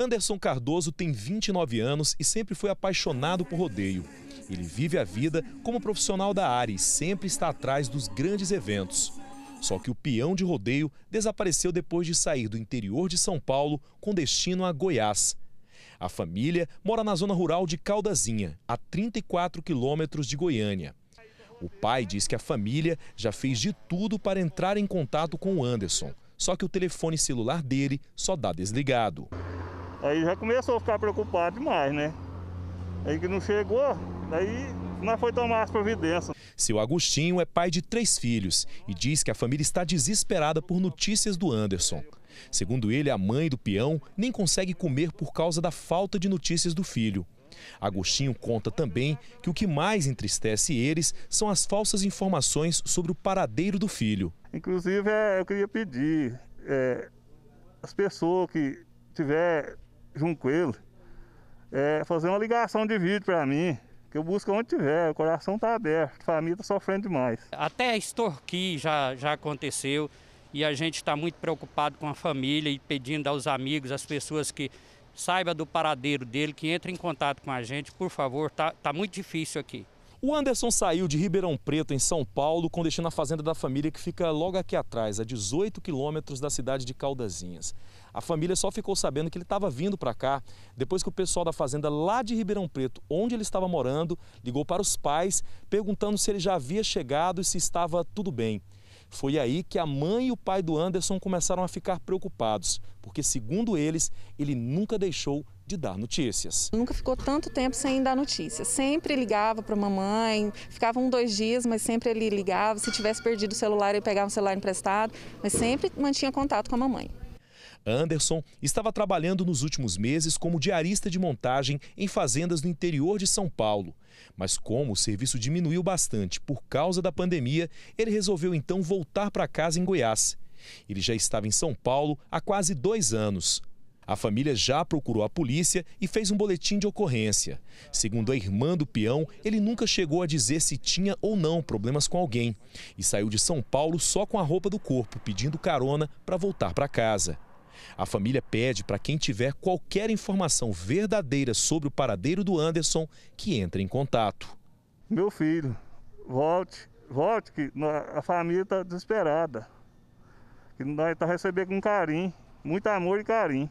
Anderson Cardoso tem 29 anos e sempre foi apaixonado por rodeio. Ele vive a vida como profissional da área e sempre está atrás dos grandes eventos. Só que o peão de rodeio desapareceu depois de sair do interior de São Paulo com destino a Goiás. A família mora na zona rural de Caldazinha, a 34 quilômetros de Goiânia. O pai diz que a família já fez de tudo para entrar em contato com o Anderson, só que o telefone celular dele só dá desligado. Aí já começou a ficar preocupado demais, né? Aí que não chegou, aí nós foi tomar as providências. Seu Agostinho é pai de três filhos e diz que a família está desesperada por notícias do Anderson. Segundo ele, a mãe do peão nem consegue comer por causa da falta de notícias do filho. Agostinho conta também que o que mais entristece eles são as falsas informações sobre o paradeiro do filho. Inclusive, é, eu queria pedir é, as pessoas que tiver junto com ele, é fazer uma ligação de vídeo para mim. Que eu busco onde tiver, o coração está aberto, a família está sofrendo demais. Até extorquir já, já aconteceu e a gente está muito preocupado com a família e pedindo aos amigos, às pessoas que saibam do paradeiro dele, que entrem em contato com a gente, por favor, tá, tá muito difícil aqui. O Anderson saiu de Ribeirão Preto, em São Paulo, com destino à fazenda da família que fica logo aqui atrás, a 18 quilômetros da cidade de Caldazinhas. A família só ficou sabendo que ele estava vindo para cá depois que o pessoal da fazenda lá de Ribeirão Preto, onde ele estava morando, ligou para os pais perguntando se ele já havia chegado e se estava tudo bem. Foi aí que a mãe e o pai do Anderson começaram a ficar preocupados, porque, segundo eles, ele nunca deixou de dar notícias. Nunca ficou tanto tempo sem dar notícias. Sempre ligava para a mamãe, ficava um, dois dias, mas sempre ele ligava. Se tivesse perdido o celular, ele pegava um celular emprestado, mas sempre mantinha contato com a mamãe. Anderson estava trabalhando nos últimos meses como diarista de montagem em fazendas no interior de São Paulo. Mas como o serviço diminuiu bastante por causa da pandemia, ele resolveu então voltar para casa em Goiás. Ele já estava em São Paulo há quase dois anos. A família já procurou a polícia e fez um boletim de ocorrência. Segundo a irmã do peão, ele nunca chegou a dizer se tinha ou não problemas com alguém e saiu de São Paulo só com a roupa do corpo, pedindo carona para voltar para casa. A família pede para quem tiver qualquer informação verdadeira sobre o paradeiro do Anderson que entre em contato. Meu filho, volte, volte, que a família está desesperada. Que nós está recebendo com carinho, muito amor e carinho.